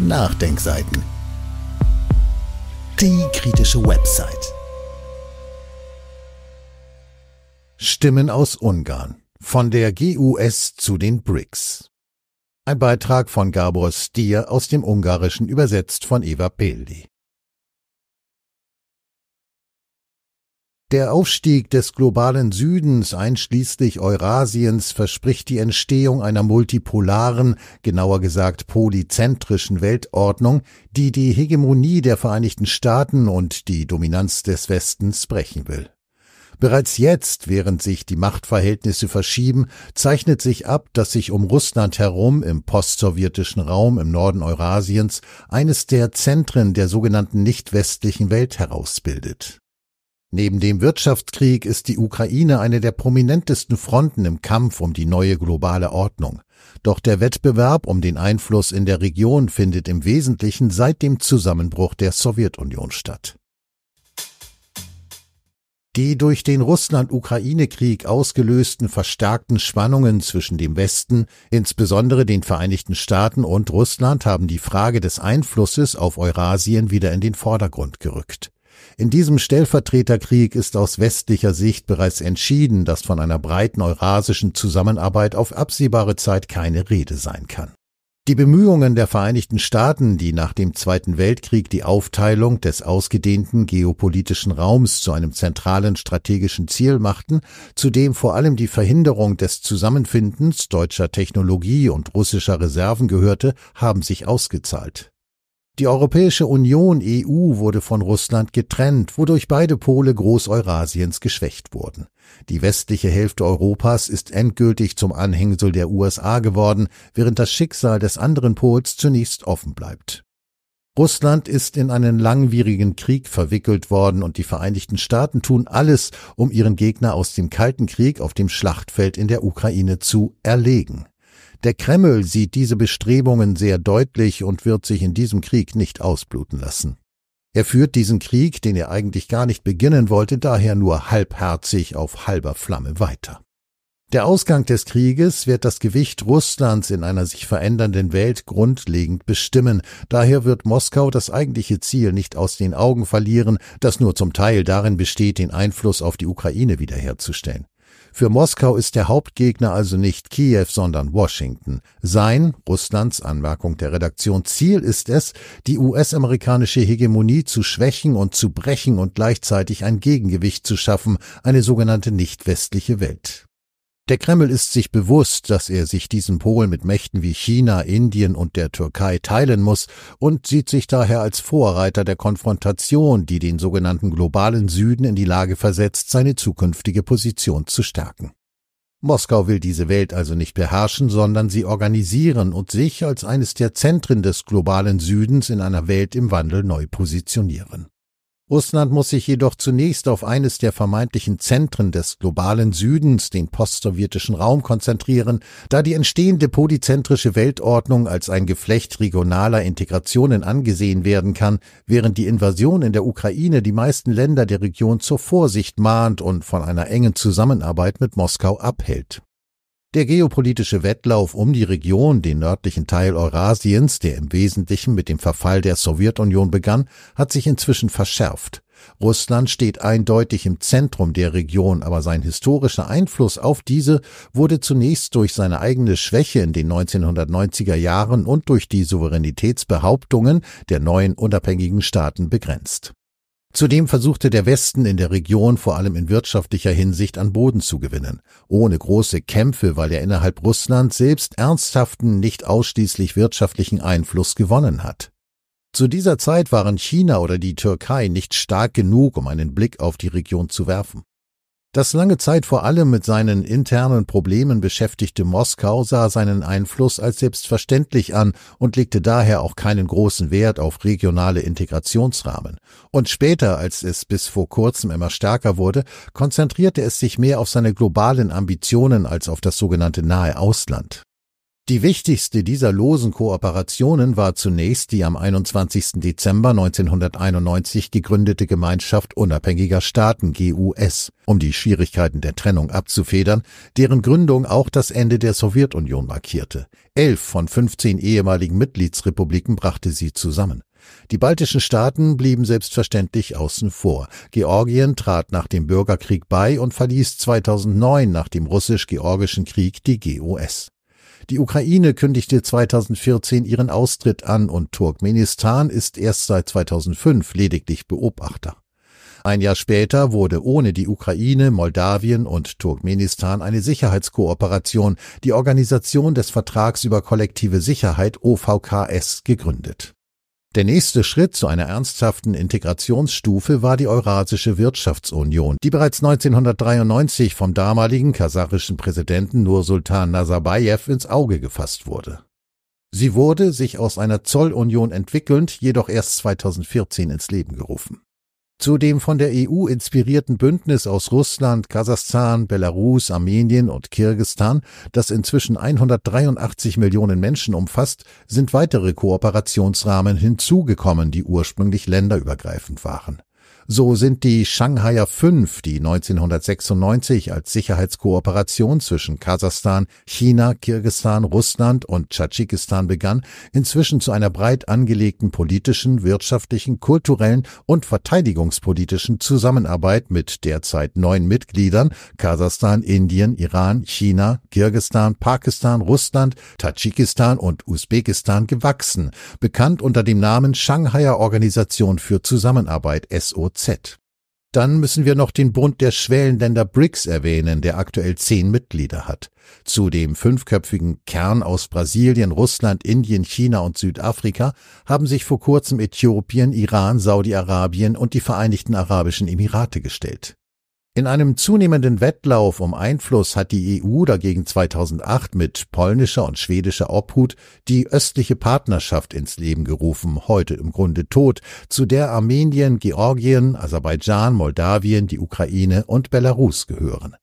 Nachdenkseiten. Die kritische Website. Stimmen aus Ungarn. Von der GUS zu den BRICS. Ein Beitrag von Gabor Stier aus dem Ungarischen übersetzt von Eva Peldi. Der Aufstieg des globalen Südens einschließlich Eurasiens verspricht die Entstehung einer multipolaren, genauer gesagt polyzentrischen Weltordnung, die die Hegemonie der Vereinigten Staaten und die Dominanz des Westens brechen will. Bereits jetzt, während sich die Machtverhältnisse verschieben, zeichnet sich ab, dass sich um Russland herum im postsowjetischen Raum im Norden Eurasiens eines der Zentren der sogenannten nicht westlichen Welt herausbildet. Neben dem Wirtschaftskrieg ist die Ukraine eine der prominentesten Fronten im Kampf um die neue globale Ordnung. Doch der Wettbewerb um den Einfluss in der Region findet im Wesentlichen seit dem Zusammenbruch der Sowjetunion statt. Die durch den Russland-Ukraine-Krieg ausgelösten verstärkten Spannungen zwischen dem Westen, insbesondere den Vereinigten Staaten und Russland, haben die Frage des Einflusses auf Eurasien wieder in den Vordergrund gerückt. In diesem Stellvertreterkrieg ist aus westlicher Sicht bereits entschieden, dass von einer breiten eurasischen Zusammenarbeit auf absehbare Zeit keine Rede sein kann. Die Bemühungen der Vereinigten Staaten, die nach dem Zweiten Weltkrieg die Aufteilung des ausgedehnten geopolitischen Raums zu einem zentralen strategischen Ziel machten, zudem vor allem die Verhinderung des Zusammenfindens deutscher Technologie und russischer Reserven gehörte, haben sich ausgezahlt. Die Europäische Union EU wurde von Russland getrennt, wodurch beide Pole Großeurasiens geschwächt wurden. Die westliche Hälfte Europas ist endgültig zum Anhängsel der USA geworden, während das Schicksal des anderen Pols zunächst offen bleibt. Russland ist in einen langwierigen Krieg verwickelt worden und die Vereinigten Staaten tun alles, um ihren Gegner aus dem Kalten Krieg auf dem Schlachtfeld in der Ukraine zu erlegen. Der Kreml sieht diese Bestrebungen sehr deutlich und wird sich in diesem Krieg nicht ausbluten lassen. Er führt diesen Krieg, den er eigentlich gar nicht beginnen wollte, daher nur halbherzig auf halber Flamme weiter. Der Ausgang des Krieges wird das Gewicht Russlands in einer sich verändernden Welt grundlegend bestimmen. Daher wird Moskau das eigentliche Ziel nicht aus den Augen verlieren, das nur zum Teil darin besteht, den Einfluss auf die Ukraine wiederherzustellen. Für Moskau ist der Hauptgegner also nicht Kiew, sondern Washington. Sein, Russlands Anmerkung der Redaktion, Ziel ist es, die US-amerikanische Hegemonie zu schwächen und zu brechen und gleichzeitig ein Gegengewicht zu schaffen, eine sogenannte nicht westliche Welt. Der Kreml ist sich bewusst, dass er sich diesen Pol mit Mächten wie China, Indien und der Türkei teilen muss und sieht sich daher als Vorreiter der Konfrontation, die den sogenannten globalen Süden in die Lage versetzt, seine zukünftige Position zu stärken. Moskau will diese Welt also nicht beherrschen, sondern sie organisieren und sich als eines der Zentren des globalen Südens in einer Welt im Wandel neu positionieren. Russland muss sich jedoch zunächst auf eines der vermeintlichen Zentren des globalen Südens, den postsowjetischen Raum, konzentrieren, da die entstehende polyzentrische Weltordnung als ein Geflecht regionaler Integrationen angesehen werden kann, während die Invasion in der Ukraine die meisten Länder der Region zur Vorsicht mahnt und von einer engen Zusammenarbeit mit Moskau abhält. Der geopolitische Wettlauf um die Region, den nördlichen Teil Eurasiens, der im Wesentlichen mit dem Verfall der Sowjetunion begann, hat sich inzwischen verschärft. Russland steht eindeutig im Zentrum der Region, aber sein historischer Einfluss auf diese wurde zunächst durch seine eigene Schwäche in den 1990er Jahren und durch die Souveränitätsbehauptungen der neuen unabhängigen Staaten begrenzt. Zudem versuchte der Westen in der Region vor allem in wirtschaftlicher Hinsicht an Boden zu gewinnen, ohne große Kämpfe, weil er innerhalb Russlands selbst ernsthaften, nicht ausschließlich wirtschaftlichen Einfluss gewonnen hat. Zu dieser Zeit waren China oder die Türkei nicht stark genug, um einen Blick auf die Region zu werfen. Das lange Zeit vor allem mit seinen internen Problemen beschäftigte Moskau sah seinen Einfluss als selbstverständlich an und legte daher auch keinen großen Wert auf regionale Integrationsrahmen. Und später, als es bis vor kurzem immer stärker wurde, konzentrierte es sich mehr auf seine globalen Ambitionen als auf das sogenannte nahe Ausland. Die wichtigste dieser losen Kooperationen war zunächst die am 21. Dezember 1991 gegründete Gemeinschaft unabhängiger Staaten GUS, um die Schwierigkeiten der Trennung abzufedern, deren Gründung auch das Ende der Sowjetunion markierte. Elf von 15 ehemaligen Mitgliedsrepubliken brachte sie zusammen. Die baltischen Staaten blieben selbstverständlich außen vor. Georgien trat nach dem Bürgerkrieg bei und verließ 2009 nach dem russisch-georgischen Krieg die GUS. Die Ukraine kündigte 2014 ihren Austritt an und Turkmenistan ist erst seit 2005 lediglich Beobachter. Ein Jahr später wurde ohne die Ukraine, Moldawien und Turkmenistan eine Sicherheitskooperation, die Organisation des Vertrags über kollektive Sicherheit OVKS, gegründet. Der nächste Schritt zu einer ernsthaften Integrationsstufe war die Eurasische Wirtschaftsunion, die bereits 1993 vom damaligen kasachischen Präsidenten Nursultan Nazarbayev ins Auge gefasst wurde. Sie wurde, sich aus einer Zollunion entwickelnd, jedoch erst 2014 ins Leben gerufen. Zu dem von der EU inspirierten Bündnis aus Russland, Kasachstan, Belarus, Armenien und Kirgistan, das inzwischen 183 Millionen Menschen umfasst, sind weitere Kooperationsrahmen hinzugekommen, die ursprünglich länderübergreifend waren. So sind die Shanghaier 5, die 1996 als Sicherheitskooperation zwischen Kasachstan, China, Kirgistan, Russland und Tadschikistan begann, inzwischen zu einer breit angelegten politischen, wirtschaftlichen, kulturellen und verteidigungspolitischen Zusammenarbeit mit derzeit neun Mitgliedern Kasachstan, Indien, Iran, China, Kirgistan, Pakistan, Russland, Tadschikistan und Usbekistan gewachsen, bekannt unter dem Namen Shanghaier Organisation für Zusammenarbeit SOC. KZ. Dann müssen wir noch den Bund der Schwellenländer BRICS erwähnen, der aktuell zehn Mitglieder hat. Zu dem fünfköpfigen Kern aus Brasilien, Russland, Indien, China und Südafrika haben sich vor kurzem Äthiopien, Iran, Saudi-Arabien und die Vereinigten Arabischen Emirate gestellt. In einem zunehmenden Wettlauf um Einfluss hat die EU dagegen 2008 mit polnischer und schwedischer Obhut die östliche Partnerschaft ins Leben gerufen, heute im Grunde tot, zu der Armenien, Georgien, Aserbaidschan, Moldawien, die Ukraine und Belarus gehören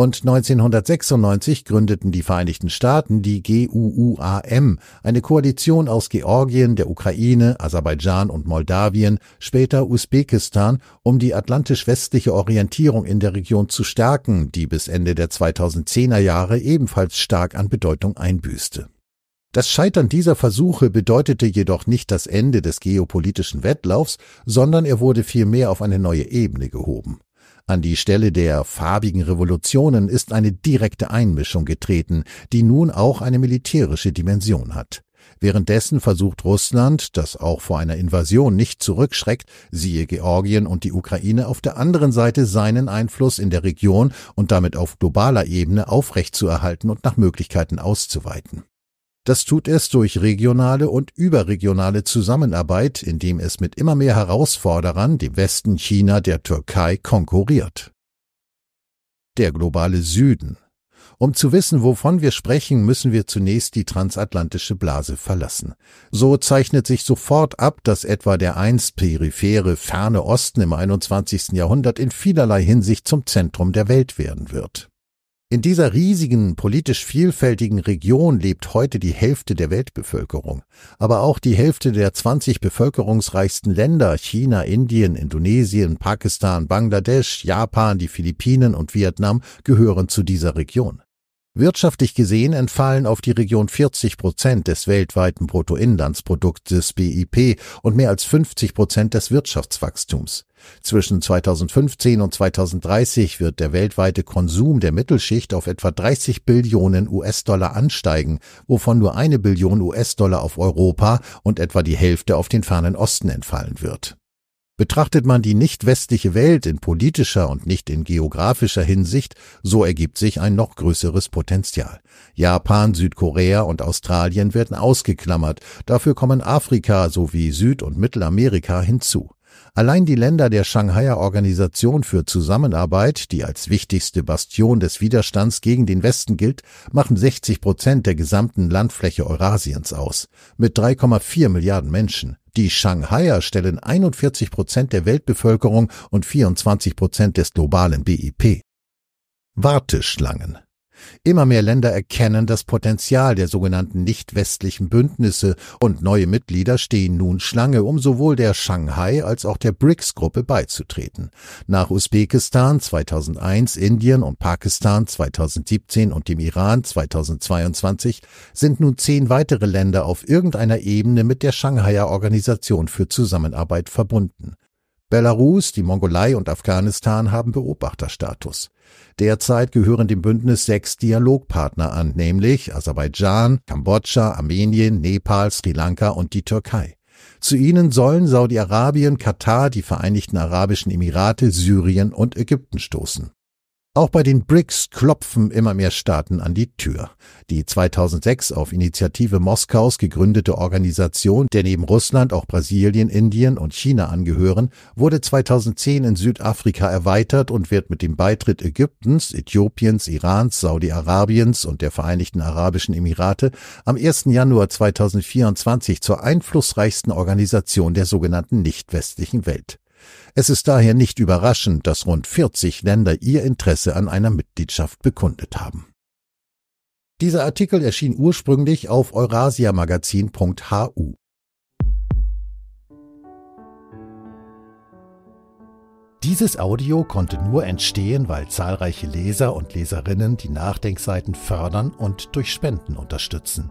und 1996 gründeten die Vereinigten Staaten die GUUAM, eine Koalition aus Georgien, der Ukraine, Aserbaidschan und Moldawien, später Usbekistan, um die atlantisch-westliche Orientierung in der Region zu stärken, die bis Ende der 2010er Jahre ebenfalls stark an Bedeutung einbüßte. Das Scheitern dieser Versuche bedeutete jedoch nicht das Ende des geopolitischen Wettlaufs, sondern er wurde vielmehr auf eine neue Ebene gehoben. An die Stelle der farbigen Revolutionen ist eine direkte Einmischung getreten, die nun auch eine militärische Dimension hat. Währenddessen versucht Russland, das auch vor einer Invasion nicht zurückschreckt, siehe Georgien und die Ukraine, auf der anderen Seite seinen Einfluss in der Region und damit auf globaler Ebene aufrechtzuerhalten und nach Möglichkeiten auszuweiten. Das tut es durch regionale und überregionale Zusammenarbeit, indem es mit immer mehr Herausforderern, dem Westen China, der Türkei, konkurriert. Der globale Süden. Um zu wissen, wovon wir sprechen, müssen wir zunächst die transatlantische Blase verlassen. So zeichnet sich sofort ab, dass etwa der einst periphere, ferne Osten im 21. Jahrhundert in vielerlei Hinsicht zum Zentrum der Welt werden wird. In dieser riesigen, politisch vielfältigen Region lebt heute die Hälfte der Weltbevölkerung, aber auch die Hälfte der 20 bevölkerungsreichsten Länder China, Indien, Indonesien, Pakistan, Bangladesch, Japan, die Philippinen und Vietnam gehören zu dieser Region. Wirtschaftlich gesehen entfallen auf die Region 40 Prozent des weltweiten Bruttoinlandsproduktes BIP und mehr als 50 Prozent des Wirtschaftswachstums. Zwischen 2015 und 2030 wird der weltweite Konsum der Mittelschicht auf etwa 30 Billionen US-Dollar ansteigen, wovon nur eine Billion US-Dollar auf Europa und etwa die Hälfte auf den fernen Osten entfallen wird. Betrachtet man die nicht westliche Welt in politischer und nicht in geografischer Hinsicht, so ergibt sich ein noch größeres Potenzial. Japan, Südkorea und Australien werden ausgeklammert, dafür kommen Afrika sowie Süd- und Mittelamerika hinzu. Allein die Länder der Shanghaier Organisation für Zusammenarbeit, die als wichtigste Bastion des Widerstands gegen den Westen gilt, machen 60 Prozent der gesamten Landfläche Eurasiens aus, mit 3,4 Milliarden Menschen. Die Shanghaier stellen 41 Prozent der Weltbevölkerung und 24 Prozent des globalen BIP. Warteschlangen Immer mehr Länder erkennen das Potenzial der sogenannten nicht-westlichen Bündnisse und neue Mitglieder stehen nun Schlange, um sowohl der Shanghai als auch der BRICS-Gruppe beizutreten. Nach Usbekistan 2001, Indien und Pakistan 2017 und dem Iran 2022 sind nun zehn weitere Länder auf irgendeiner Ebene mit der Shanghaier Organisation für Zusammenarbeit verbunden. Belarus, die Mongolei und Afghanistan haben Beobachterstatus. Derzeit gehören dem Bündnis sechs Dialogpartner an, nämlich Aserbaidschan, Kambodscha, Armenien, Nepal, Sri Lanka und die Türkei. Zu ihnen sollen Saudi-Arabien, Katar, die Vereinigten Arabischen Emirate, Syrien und Ägypten stoßen. Auch bei den BRICS klopfen immer mehr Staaten an die Tür. Die 2006 auf Initiative Moskaus gegründete Organisation, der neben Russland auch Brasilien, Indien und China angehören, wurde 2010 in Südafrika erweitert und wird mit dem Beitritt Ägyptens, Äthiopiens, Irans, Saudi-Arabiens und der Vereinigten Arabischen Emirate am 1. Januar 2024 zur einflussreichsten Organisation der sogenannten nicht westlichen Welt. Es ist daher nicht überraschend, dass rund 40 Länder ihr Interesse an einer Mitgliedschaft bekundet haben. Dieser Artikel erschien ursprünglich auf eurasiamagazin.hu. Dieses Audio konnte nur entstehen, weil zahlreiche Leser und Leserinnen die Nachdenkseiten fördern und durch Spenden unterstützen.